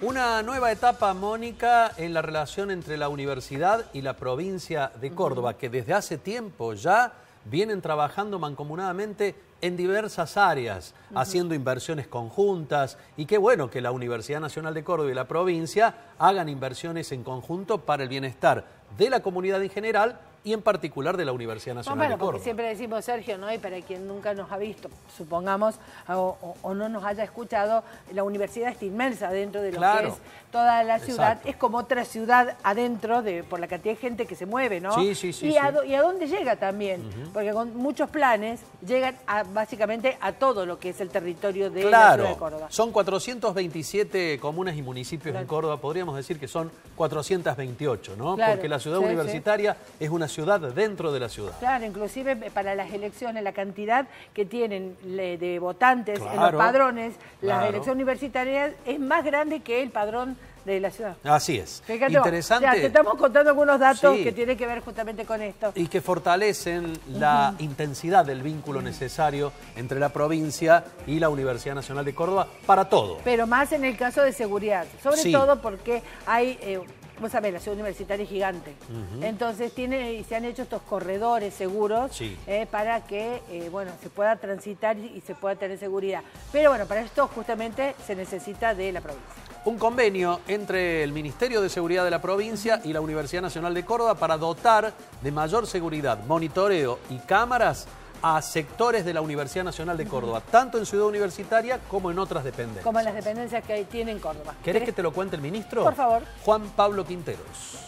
Una nueva etapa, Mónica, en la relación entre la universidad y la provincia de Córdoba, que desde hace tiempo ya vienen trabajando mancomunadamente en diversas áreas, haciendo inversiones conjuntas, y qué bueno que la Universidad Nacional de Córdoba y la provincia hagan inversiones en conjunto para el bienestar de la comunidad en general y en particular de la Universidad Nacional bueno, de Córdoba. Siempre decimos, Sergio, ¿no? y para quien nunca nos ha visto, supongamos, o, no nos haya escuchado, la universidad está inmensa dentro de lo que es toda la ciudad. Es como otra ciudad adentro de, por la cantidad de gente que se mueve, ¿no? Sí, sí, sí. Y, A, dónde llega también, porque con muchos planes llegan básicamente a todo lo que es el territorio de la ciudad de Córdoba. Son 427 comunas y municipios en Córdoba, podríamos decir que son 428, ¿no? Porque la ciudad universitaria es una ciudad dentro de la ciudad. Claro, inclusive para las elecciones, la cantidad que tienen de votantes en los padrones, las elecciones universitarias es más grande que el padrón de la ciudad. Así es. Fíjate, Interesante. estamos contando algunos datos que tienen que ver justamente con esto. Y que fortalecen la intensidad del vínculo necesario entre la provincia y la Universidad Nacional de Córdoba para todo. Pero más en el caso de seguridad, sobre todo porque hay... Eh, vos sabés, la ciudad universitaria es gigante. Entonces tiene, se han hecho estos corredores seguros eh, para que eh, bueno, se pueda transitar y se pueda tener seguridad. Pero bueno, para esto justamente se necesita de la provincia. Un convenio entre el Ministerio de Seguridad de la provincia y la Universidad Nacional de Córdoba para dotar de mayor seguridad, monitoreo y cámaras a sectores de la Universidad Nacional de Córdoba, tanto en Ciudad Universitaria como en otras dependencias. Como en las dependencias que tiene en Córdoba. ¿Querés que te lo cuente el ministro? Por favor. Juan Pablo Quinteros.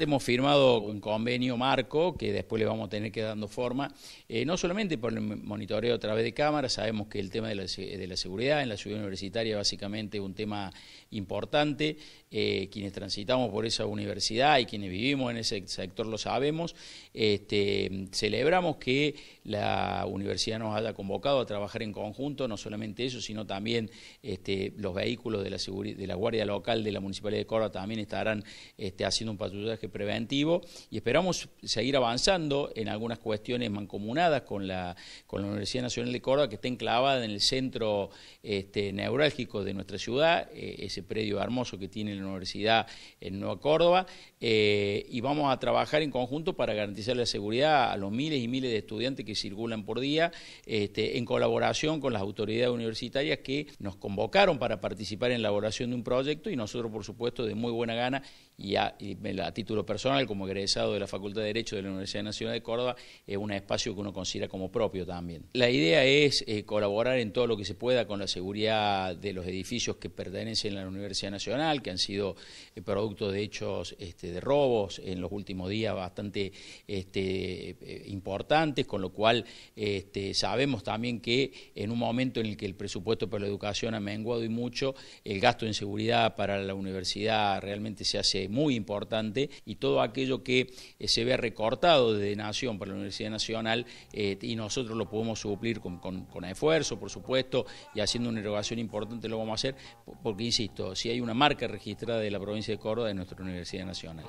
Hemos firmado un convenio marco que después le vamos a tener que dando forma, eh, no solamente por el monitoreo a través de cámaras, sabemos que el tema de la, seguridad en la ciudad universitaria básicamente es un tema importante, eh, quienes transitamos por esa universidad y quienes vivimos en ese sector lo sabemos, este, celebramos que la universidad nos haya convocado a trabajar en conjunto, no solamente eso, sino también este, los vehículos de la, de la Guardia Local de la Municipalidad de Córdoba también estarán este, haciendo un patrullaje preventivo y esperamos seguir avanzando en algunas cuestiones mancomunadas con la, con la Universidad Nacional de Córdoba, que está enclavada en el centro este, neurálgico de nuestra ciudad, eh, ese predio hermoso que tiene la Universidad en Nueva Córdoba, eh, y vamos a trabajar en conjunto para garantizar la seguridad a los miles y miles de estudiantes que circulan por día, este, en colaboración con las autoridades universitarias que nos convocaron para participar en la elaboración de un proyecto y nosotros, por supuesto, de muy buena gana y a, y a título personal como egresado de la Facultad de Derecho de la Universidad Nacional de Córdoba, es un espacio que uno considera como propio también. La idea es eh, colaborar en todo lo que se pueda con la seguridad de los edificios que pertenecen a la Universidad Nacional, que han sido eh, producto de hechos este, de robos en los últimos días bastante este, eh, importantes, con lo cual este, sabemos también que en un momento en el que el presupuesto para la educación ha menguado y mucho, el gasto en seguridad para la universidad realmente se hace muy importante y todo aquello que eh, se ve recortado desde Nación para la Universidad Nacional eh, y nosotros lo podemos suplir con, esfuerzo, por supuesto, y haciendo una erogación importante lo vamos a hacer, porque insisto, si hay una marca registrada de la provincia de Córdoba, de nuestra Universidad Nacional.